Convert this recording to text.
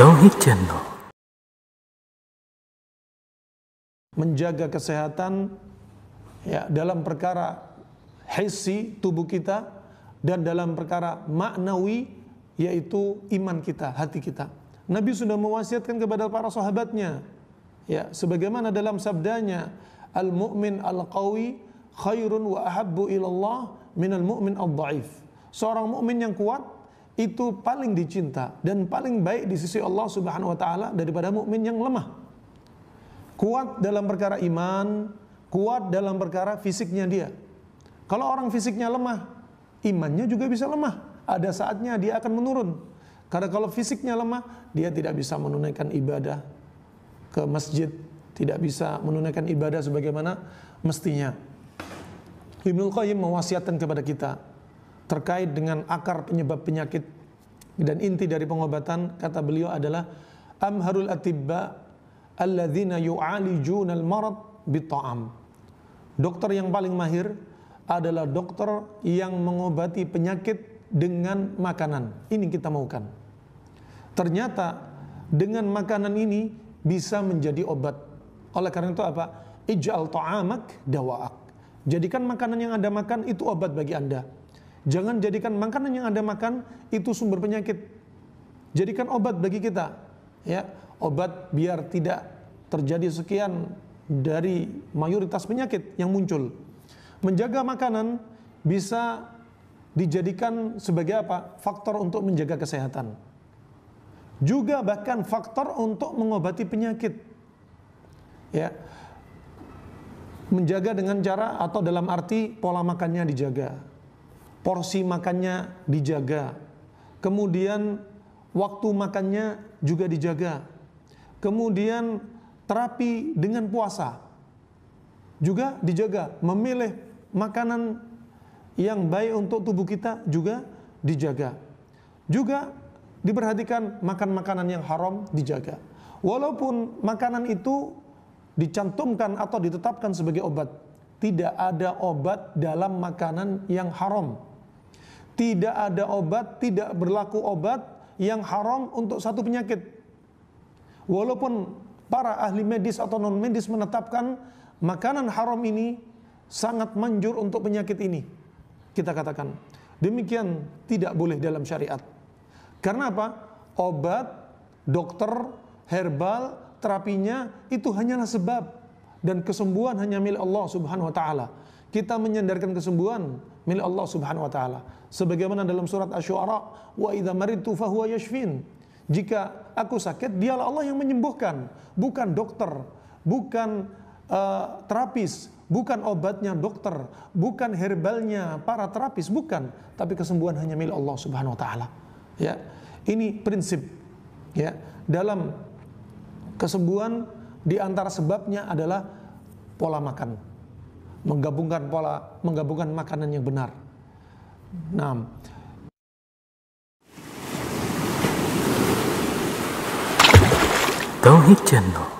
Tauhid Channel. Menjaga kesehatan ya dalam perkara hissi tubuh kita dan dalam perkara maknawi yaitu iman kita, hati kita. Nabi sudah mewasiatkan kepada para sahabatnya ya sebagaimana dalam sabdanya al-mu'min al-qawi khairun wa ahabbu ilallah minal mu'min al daif Seorang mukmin yang kuat itu paling dicinta dan paling baik di sisi Allah Subhanahu wa taala daripada mukmin yang lemah. Kuat dalam perkara iman, kuat dalam perkara fisiknya dia. Kalau orang fisiknya lemah, imannya juga bisa lemah. Ada saatnya dia akan menurun. Karena kalau fisiknya lemah, dia tidak bisa menunaikan ibadah ke masjid, tidak bisa menunaikan ibadah sebagaimana mestinya. Ibnu Qayyim mewasiatkan kepada kita, terkait dengan akar penyebab penyakit dan inti dari pengobatan kata beliau adalah amharul atibba alladzina yu'alijuna al-marad bit'am. Dokter yang paling mahir adalah dokter yang mengobati penyakit dengan makanan. Ini kita maukan. Ternyata dengan makanan ini bisa menjadi obat. Oleh karena itu apa? Ij'al ta'amak dawa'ak. Jadikan makanan yang Anda makan itu obat bagi Anda. Jangan jadikan makanan yang Anda makan itu sumber penyakit. Jadikan obat bagi kita. Ya, obat biar tidak terjadi sekian dari mayoritas penyakit yang muncul. Menjaga makanan bisa dijadikan sebagai apa? Faktor untuk menjaga kesehatan. Juga bahkan faktor untuk mengobati penyakit. Ya. Menjaga dengan cara atau dalam arti pola makannya dijaga porsi makannya dijaga. Kemudian waktu makannya juga dijaga. Kemudian terapi dengan puasa juga dijaga. Memilih makanan yang baik untuk tubuh kita juga dijaga. Juga diperhatikan makan makanan yang haram dijaga. Walaupun makanan itu dicantumkan atau ditetapkan sebagai obat, tidak ada obat dalam makanan yang haram tidak ada obat, tidak berlaku obat yang haram untuk satu penyakit. Walaupun para ahli medis atau non medis menetapkan makanan haram ini sangat manjur untuk penyakit ini. Kita katakan, demikian tidak boleh dalam syariat. Karena apa? Obat, dokter, herbal, terapinya itu hanyalah sebab dan kesembuhan hanya milik Allah Subhanahu wa taala. Kita menyandarkan kesembuhan milik Allah Subhanahu wa taala. Sebagaimana dalam surat Asy-Syu'ara, "Wa idza maridtu huwa yashfin." Jika aku sakit, dialah Allah yang menyembuhkan, bukan dokter, bukan uh, terapis, bukan obatnya dokter, bukan herbalnya para terapis, bukan, tapi kesembuhan hanya milik Allah Subhanahu wa taala. Ya. Ini prinsip ya. Dalam kesembuhan di antara sebabnya adalah pola makan menggabungkan pola, menggabungkan makanan yang benar. Nah, Tauhid Channel